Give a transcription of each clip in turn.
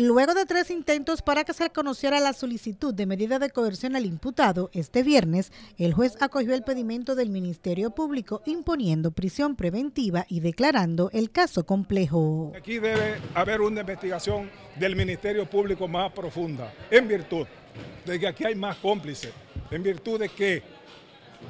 Luego de tres intentos para que se conociera la solicitud de medida de coerción al imputado, este viernes el juez acogió el pedimento del Ministerio Público imponiendo prisión preventiva y declarando el caso complejo. Aquí debe haber una investigación del Ministerio Público más profunda, en virtud de que aquí hay más cómplices, en virtud de que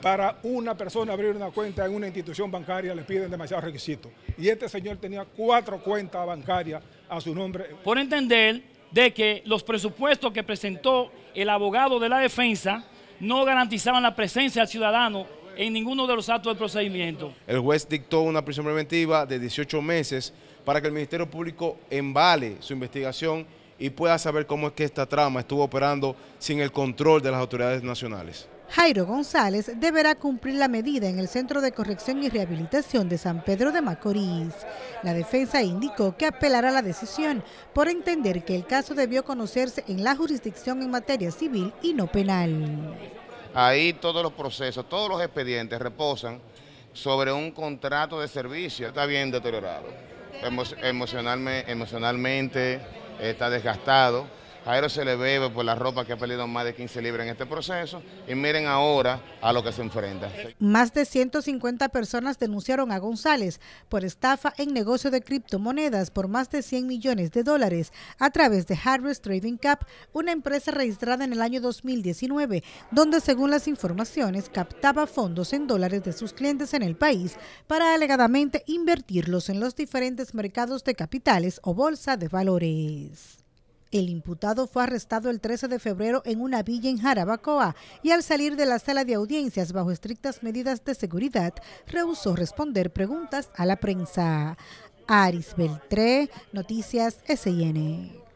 para una persona abrir una cuenta en una institución bancaria le piden demasiados requisitos. Y este señor tenía cuatro cuentas bancarias a su nombre. Por entender de que los presupuestos que presentó el abogado de la defensa no garantizaban la presencia del ciudadano en ninguno de los actos del procedimiento. El juez dictó una prisión preventiva de 18 meses para que el Ministerio Público embale su investigación y pueda saber cómo es que esta trama estuvo operando sin el control de las autoridades nacionales. Jairo González deberá cumplir la medida en el Centro de Corrección y Rehabilitación de San Pedro de Macorís. La defensa indicó que apelará a la decisión por entender que el caso debió conocerse en la jurisdicción en materia civil y no penal. Ahí todos los procesos, todos los expedientes reposan sobre un contrato de servicio. Está bien deteriorado, emocionalmente está desgastado Aero se le bebe por la ropa que ha perdido más de 15 libras en este proceso y miren ahora a lo que se enfrenta. Más de 150 personas denunciaron a González por estafa en negocio de criptomonedas por más de 100 millones de dólares a través de Harvest Trading Cap, una empresa registrada en el año 2019, donde según las informaciones captaba fondos en dólares de sus clientes en el país para alegadamente invertirlos en los diferentes mercados de capitales o bolsa de valores. El imputado fue arrestado el 13 de febrero en una villa en Jarabacoa y al salir de la sala de audiencias bajo estrictas medidas de seguridad, rehusó responder preguntas a la prensa. Aris Beltré, Noticias SIN.